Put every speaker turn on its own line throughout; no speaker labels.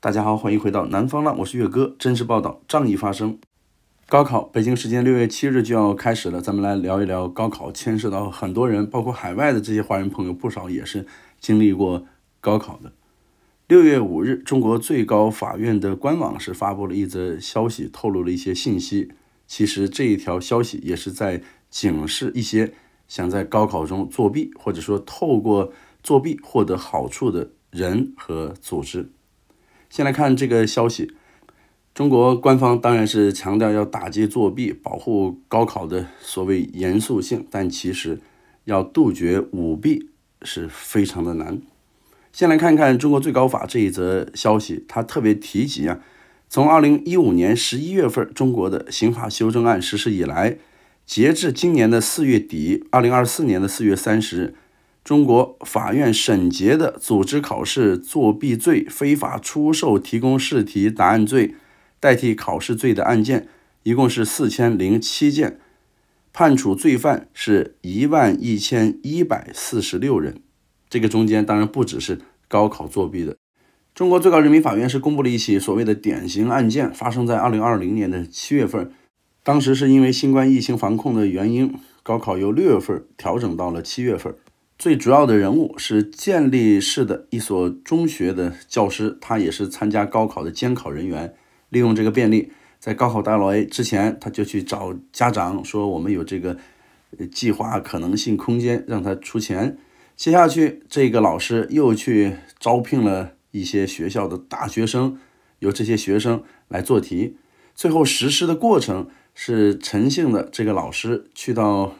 大家好，欢迎回到南方浪，我是月哥，真实报道，仗义发声。高考，北京时间六月七日就要开始了，咱们来聊一聊高考。牵涉到很多人，包括海外的这些华人朋友，不少也是经历过高考的。六月五日，中国最高法院的官网是发布了一则消息，透露了一些信息。其实这一条消息也是在警示一些想在高考中作弊，或者说透过作弊获得好处的人和组织。先来看这个消息，中国官方当然是强调要打击作弊，保护高考的所谓严肃性，但其实要杜绝舞弊是非常的难。先来看看中国最高法这一则消息，他特别提及啊，从二零一五年十一月份中国的刑法修正案实施以来，截至今年的四月底，二零二四年的四月三十日。中国法院审结的组织考试作弊罪、非法出售、提供试题答案罪、代替考试罪的案件，一共是四千零七件，判处罪犯是一万一千一百四十六人。这个中间当然不只是高考作弊的。中国最高人民法院是公布了一起所谓的典型案件，发生在二零二零年的七月份，当时是因为新冠疫情防控的原因，高考由六月份调整到了七月份。最主要的人物是建立市的一所中学的教师，他也是参加高考的监考人员。利用这个便利，在高考大考 A 之前，他就去找家长说：“我们有这个计划可能性空间，让他出钱。”接下去，这个老师又去招聘了一些学校的大学生，由这些学生来做题。最后实施的过程是陈姓的这个老师去到。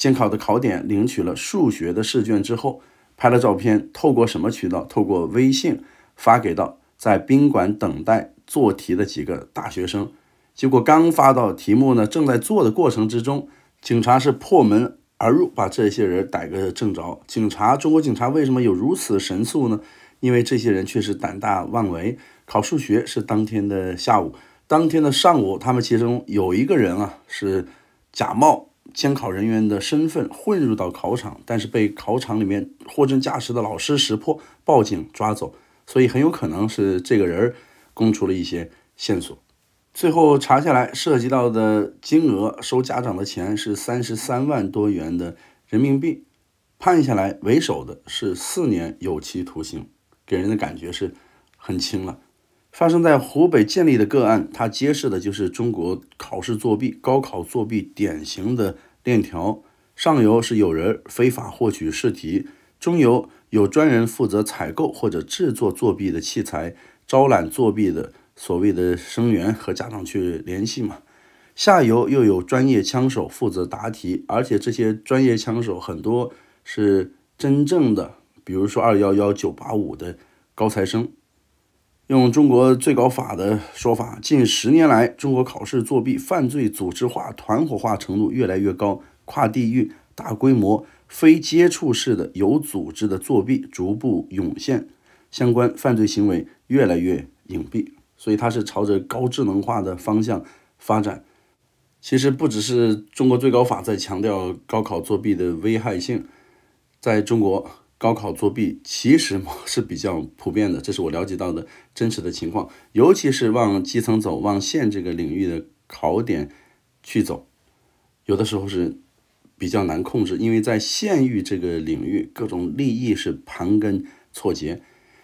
监考的考点领取了数学的试卷之后，拍了照片，透过什么渠道？透过微信发给到在宾馆等待做题的几个大学生。结果刚发到题目呢，正在做的过程之中，警察是破门而入，把这些人逮个正着。警察，中国警察为什么有如此神速呢？因为这些人确实胆大妄为。考数学是当天的下午，当天的上午，他们其中有一个人啊是假冒。监考人员的身份混入到考场，但是被考场里面货真价实的老师识破，报警抓走。所以很有可能是这个人儿供出了一些线索。最后查下来，涉及到的金额收家长的钱是三十三万多元的人民币，判下来为首的，是四年有期徒刑，给人的感觉是很轻了。发生在湖北建立的个案，它揭示的就是中国考试作弊、高考作弊典型的链条：上游是有人非法获取试题，中游有专人负责采购或者制作作弊的器材，招揽作弊的所谓的生源和家长去联系嘛；下游又有专业枪手负责答题，而且这些专业枪手很多是真正的，比如说 “211”“985” 的高材生。用中国最高法的说法，近十年来，中国考试作弊犯罪组织化、团伙化程度越来越高，跨地域、大规模、非接触式的有组织的作弊逐步涌现，相关犯罪行为越来越隐蔽，所以它是朝着高智能化的方向发展。其实，不只是中国最高法在强调高考作弊的危害性，在中国。高考作弊其实 是比较普遍的，这是我了解到的真实的情况。尤其是往基层走、往县这个领域的考点去走，有的时候是比较难控制，因为在县域这个领域，各种利益是盘根错节。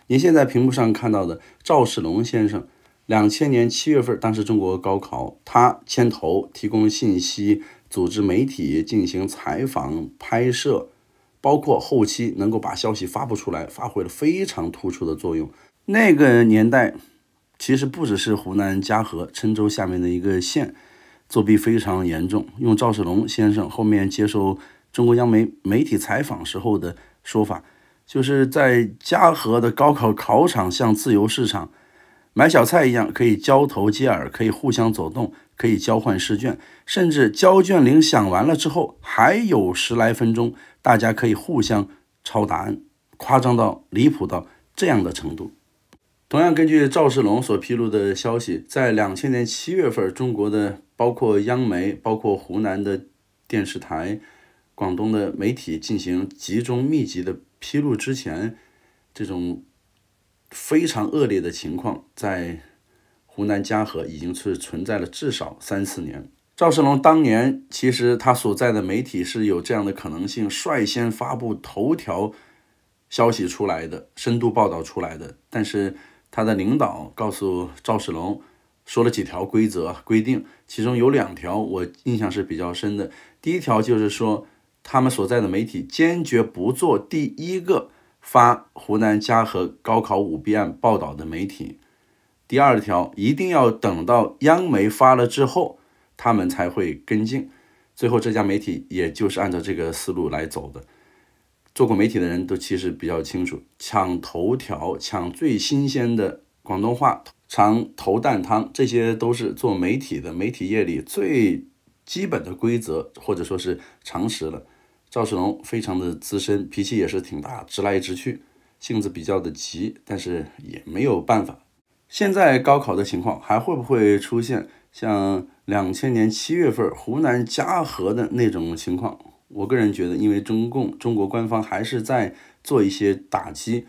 您现在屏幕上看到的赵世龙先生，两千年七月份，当时中国高考，他牵头提供信息，组织媒体进行采访拍摄。包括后期能够把消息发布出来，发挥了非常突出的作用。那个年代，其实不只是湖南嘉禾郴州下面的一个县作弊非常严重。用赵世龙先生后面接受中国央媒媒体采访时候的说法，就是在嘉禾的高考考场像自由市场买小菜一样，可以交头接耳，可以互相走动，可以交换试卷，甚至交卷铃响完了之后还有十来分钟。大家可以互相抄答案，夸张到离谱到这样的程度。同样，根据赵世龙所披露的消息，在两千年七月份，中国的包括央媒、包括湖南的电视台、广东的媒体进行集中密集的披露之前，这种非常恶劣的情况在湖南嘉禾已经是存在了至少三四年。赵世龙当年，其实他所在的媒体是有这样的可能性，率先发布头条消息出来的，深度报道出来的。但是他的领导告诉赵世龙，说了几条规则规定，其中有两条我印象是比较深的。第一条就是说，他们所在的媒体坚决不做第一个发湖南嘉禾高考舞弊案报道的媒体。第二条，一定要等到央媒发了之后。他们才会跟进，最后这家媒体也就是按照这个思路来走的。做过媒体的人都其实比较清楚，抢头条、抢最新鲜的广东话、抢头啖汤，这些都是做媒体的媒体业里最基本的规则或者说是常识了。赵世龙非常的资深，脾气也是挺大，直来直去，性子比较的急，但是也没有办法。现在高考的情况还会不会出现？像两千年七月份湖南嘉禾的那种情况，我个人觉得，因为中共中国官方还是在做一些打击，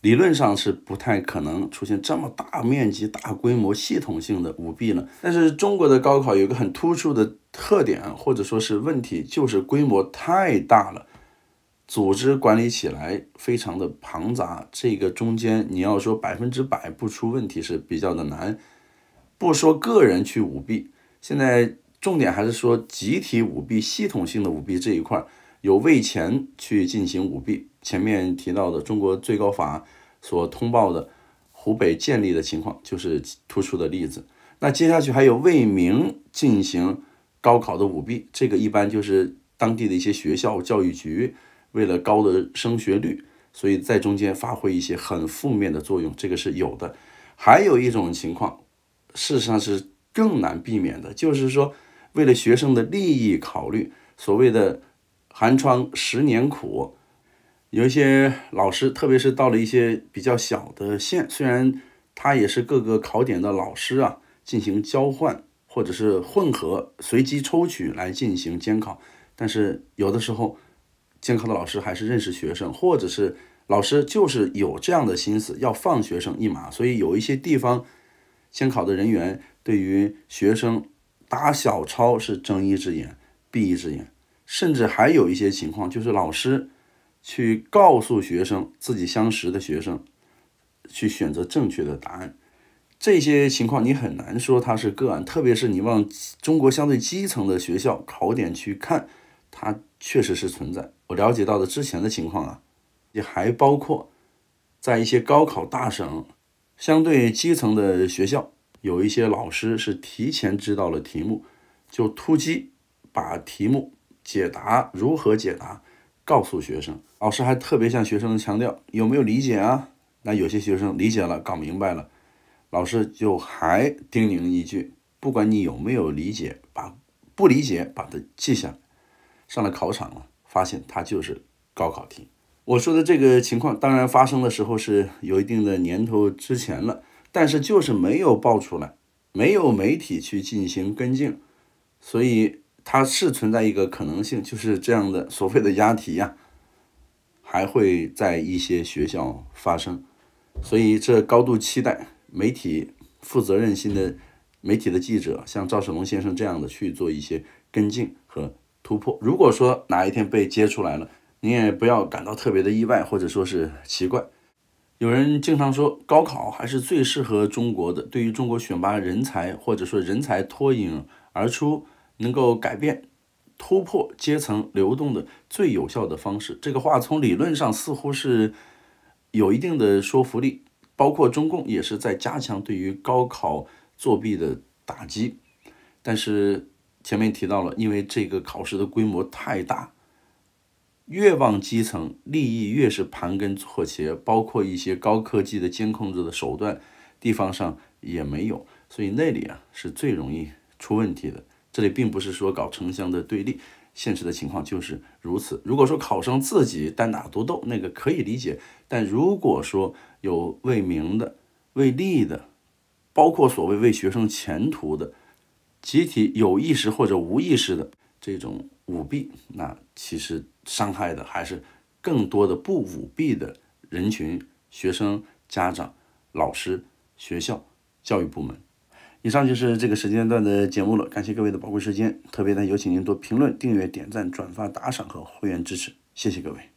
理论上是不太可能出现这么大面积、大规模、系统性的舞弊了。但是中国的高考有一个很突出的特点，或者说是问题，就是规模太大了，组织管理起来非常的庞杂，这个中间你要说百分之百不出问题是比较的难。不说个人去舞弊，现在重点还是说集体舞弊、系统性的舞弊这一块，有为钱去进行舞弊。前面提到的中国最高法所通报的湖北建立的情况，就是突出的例子。那接下去还有为名进行高考的舞弊，这个一般就是当地的一些学校、教育局为了高的升学率，所以在中间发挥一些很负面的作用，这个是有的。还有一种情况。事实上是更难避免的，就是说，为了学生的利益考虑，所谓的“寒窗十年苦”，有一些老师，特别是到了一些比较小的县，虽然他也是各个考点的老师啊，进行交换或者是混合随机抽取来进行监考，但是有的时候监考的老师还是认识学生，或者是老师就是有这样的心思，要放学生一马，所以有一些地方。监考的人员对于学生打小抄是睁一只眼闭一只眼，甚至还有一些情况，就是老师去告诉学生自己相识的学生去选择正确的答案，这些情况你很难说它是个案，特别是你往中国相对基层的学校考点去看，它确实是存在。我了解到的之前的情况啊，也还包括在一些高考大省。相对基层的学校，有一些老师是提前知道了题目，就突击把题目解答如何解答告诉学生。老师还特别向学生强调有没有理解啊？那有些学生理解了，搞明白了，老师就还叮咛一句：不管你有没有理解，把不理解把它记下来。上了考场了，发现它就是高考题。我说的这个情况，当然发生的时候是有一定的年头之前了，但是就是没有爆出来，没有媒体去进行跟进，所以它是存在一个可能性，就是这样的所谓的押题呀，还会在一些学校发生，所以这高度期待媒体负责任心的媒体的记者，像赵世龙先生这样的去做一些跟进和突破。如果说哪一天被揭出来了，您也不要感到特别的意外，或者说是奇怪。有人经常说，高考还是最适合中国的，对于中国选拔人才，或者说人才脱颖而出，能够改变、突破阶层流动的最有效的方式。这个话从理论上似乎是有一定的说服力。包括中共也是在加强对于高考作弊的打击，但是前面提到了，因为这个考试的规模太大。越往基层，利益越是盘根错节，包括一些高科技的监控制的手段，地方上也没有，所以那里啊是最容易出问题的。这里并不是说搞城乡的对立，现实的情况就是如此。如果说考生自己单打独斗，那个可以理解，但如果说有为名的、为利的，包括所谓为学生前途的集体有意识或者无意识的这种舞弊，那其实。伤害的还是更多的不舞弊的人群，学生、家长、老师、学校、教育部门。以上就是这个时间段的节目了，感谢各位的宝贵时间。特别的有请您多评论、订阅、点赞、转发、打赏和会员支持，谢谢各位。